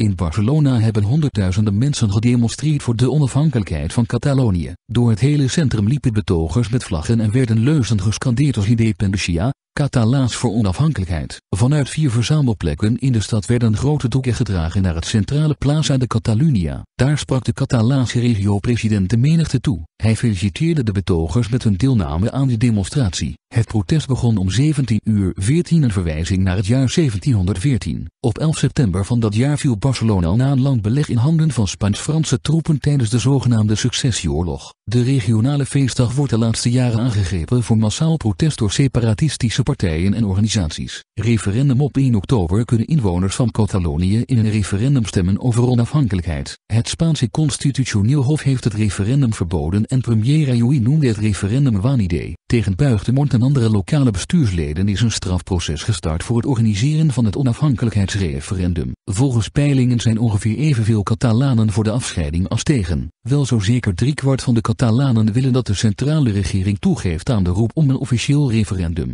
In Barcelona hebben honderdduizenden mensen gedemonstreerd voor de onafhankelijkheid van Catalonië. Door het hele centrum liepen betogers met vlaggen en werden leuzen gescandeerd als Independencia, Catalaans voor onafhankelijkheid. Vanuit vier verzamelplekken in de stad werden grote doeken gedragen naar het centrale Plaza de Catalunya. Daar sprak de Catalaanse regio-president de menigte toe. Hij feliciteerde de betogers met hun deelname aan de demonstratie. Het protest begon om 17 uur 14 een verwijzing naar het jaar 1714. Op 11 september van dat jaar viel Barcelona na een lang beleg in handen van Spaans-Franse troepen tijdens de zogenaamde successieoorlog. De regionale feestdag wordt de laatste jaren aangegrepen voor massaal protest door separatistische partijen en organisaties. Referendum op 1 oktober kunnen inwoners van Catalonië in een referendum stemmen over onafhankelijkheid. Het Spaanse Constitutioneel Hof heeft het referendum verboden en premier Rajoy noemde het referendum waanidee. Tegen Puigdemont en andere lokale bestuursleden is een strafproces gestart voor het organiseren van het onafhankelijkheidsreferendum. Volgens peilingen zijn ongeveer evenveel Catalanen voor de afscheiding als tegen. Wel zo zeker driekwart van de Catalanen willen dat de centrale regering toegeeft aan de roep om een officieel referendum.